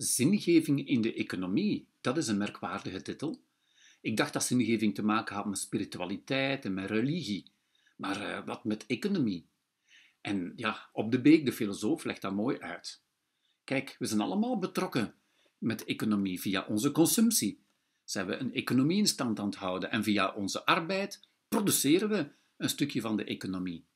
Zingeving in de economie, dat is een merkwaardige titel. Ik dacht dat zingeving te maken had met spiritualiteit en met religie. Maar eh, wat met economie? En ja, Op de Beek, de filosoof, legt dat mooi uit. Kijk, we zijn allemaal betrokken met economie via onze consumptie. Zijn we een economie in stand aan het houden en via onze arbeid produceren we een stukje van de economie.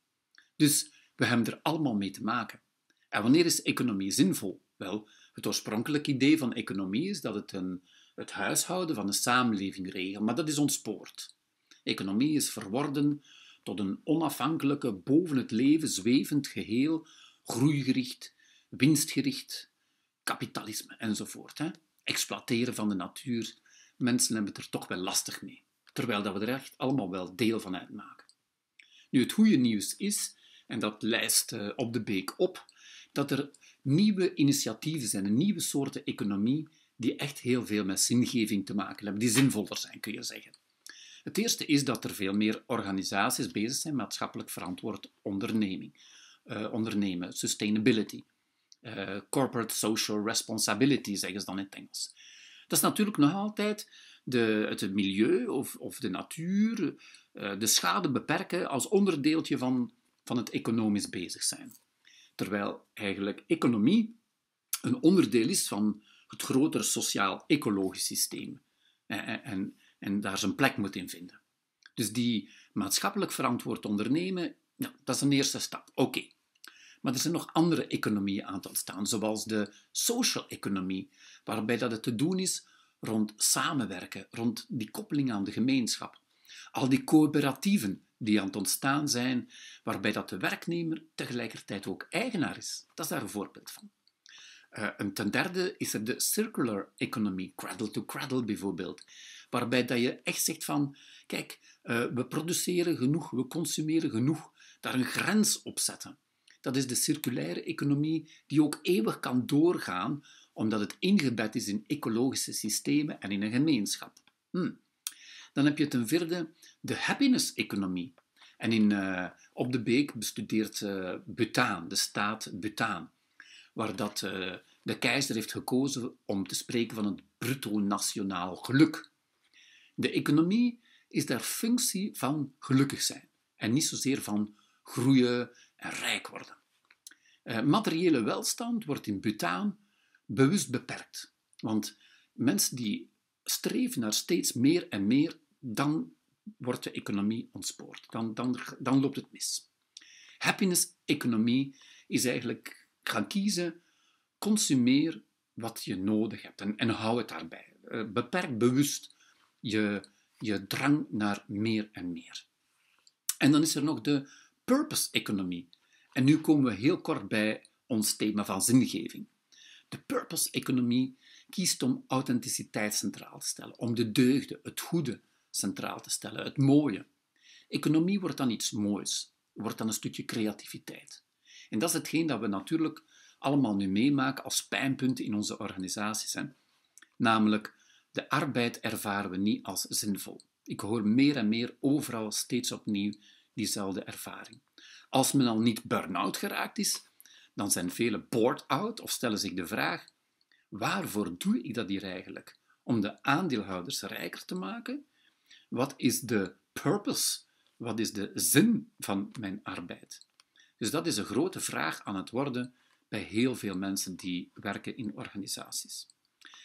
Dus we hebben er allemaal mee te maken. En wanneer is economie zinvol? Wel, het oorspronkelijke idee van economie is dat het een, het huishouden van de samenleving regelt, maar dat is ontspoord. Economie is verworden tot een onafhankelijke, boven het leven zwevend geheel, groeigericht, winstgericht, kapitalisme enzovoort. Hè? Exploiteren van de natuur. Mensen hebben het er toch wel lastig mee, terwijl dat we er echt allemaal wel deel van uitmaken. Nu, het goede nieuws is, en dat lijst eh, Op de Beek op, dat er nieuwe initiatieven zijn, een nieuwe soorten economie die echt heel veel met zingeving te maken hebben, die zinvoller zijn, kun je zeggen. Het eerste is dat er veel meer organisaties bezig zijn met maatschappelijk verantwoord onderneming, eh, ondernemen, sustainability, eh, corporate social responsibility zeggen ze dan in het Engels. Dat is natuurlijk nog altijd de, het milieu of, of de natuur, eh, de schade beperken als onderdeeltje van, van het economisch bezig zijn. Terwijl eigenlijk economie een onderdeel is van het grotere sociaal-ecologisch systeem. En, eh, eh, en, en, daar zijn plek moet in vinden. Dus die maatschappelijk verantwoord ondernemen, dat is een eerste stap. Oké. Maar er zijn nog andere economieën aan te ontstaan, zoals de social economie, waarbij dat het te doen is rond samenwerken, rond die koppeling aan de gemeenschap. Al die coöperatieven die aan het ontstaan zijn, waarbij dat de werknemer tegelijkertijd ook eigenaar is. Dat is daar een voorbeeld van. Uh, ten derde is er de circular economy, cradle to cradle bijvoorbeeld, waarbij dat je echt zegt van, kijk, eh, we produceren genoeg, we consumeren genoeg, daar een grens op zetten. Dat is de circulaire economie die ook eeuwig kan doorgaan, omdat het ingebed is in ecologische systemen en in een gemeenschap. Hmm. Dan heb je ten vierde de happiness-economie. En in, eh, op de beek bestudeert uh, eh, Butaan, de staat Butaan, waar dat, eh, de keizer heeft gekozen om te spreken van het bruto nationaal geluk. De economie is daar functie van gelukkig zijn en niet zozeer van groeien en rijk worden. materiële welstand wordt in Butaan bewust beperkt, want mensen die streven naar steeds meer en meer dan wordt de economie ontspoord. Dan, dan, dan loopt het mis. Happiness-economie is eigenlijk gaan kiezen, consumeer wat je nodig hebt en, en hou het daarbij. Eh, beperk bewust je, je drang naar meer en meer. En dan is er nog de purpose-economie. En nu komen we heel kort bij ons thema van zingeving. De purpose-economie kiest om authenticiteit centraal te stellen, om de deugden, het goede, centraal te stellen, het mooie. Economie wordt dan iets moois, wordt dan een stukje creativiteit. En dat is hetgeen dat we natuurlijk allemaal nu meemaken als pijnpunten in onze organisaties. Namelijk, de arbeid ervaren we niet als zinvol. Ik hoor meer en meer overal steeds opnieuw diezelfde ervaring. Als men al niet burn-out geraakt is, dan zijn velen bored-out of stellen zich de vraag: waarvoor doe ik dat hier eigenlijk? Om de aandeelhouders rijker te maken wat is de purpose? Wat is de zin van mijn arbeid? Dus dat is een grote vraag aan het worden bij heel veel mensen die werken in organisaties.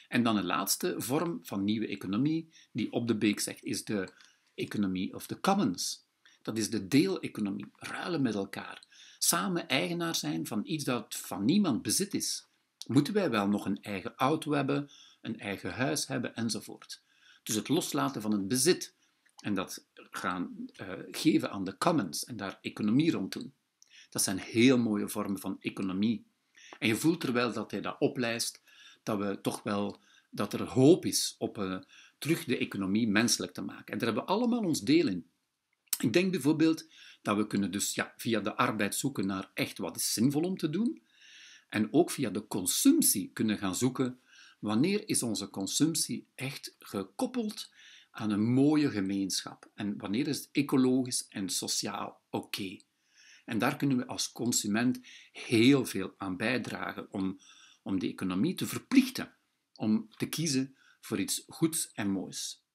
En dan een laatste vorm van nieuwe economie, die op de beek zegt, is de economie of the commons. Dat is de deeleconomie, ruilen met elkaar. Samen eigenaar zijn van iets dat van niemand bezit is. Moeten wij wel nog een eigen auto hebben, een eigen huis hebben enzovoort. Dus het loslaten van het bezit, en dat gaan eh, geven aan de commons en daar economie rond doen. Dat zijn heel mooie vormen van economie. En je voelt terwijl dat hij dat oplijst, dat we toch wel dat er hoop is op eh, terug de economie menselijk te maken. En daar hebben we allemaal ons deel in. Ik denk bijvoorbeeld dat we kunnen dus ja, via de arbeid zoeken naar echt wat is zinvol om te doen. En ook via de consumptie kunnen gaan zoeken wanneer is onze consumptie echt gekoppeld aan een mooie gemeenschap? En wanneer is het ecologisch en sociaal oké? En daar kunnen we als consument heel veel aan bijdragen om, om de economie te verplichten om te kiezen voor iets goeds en moois.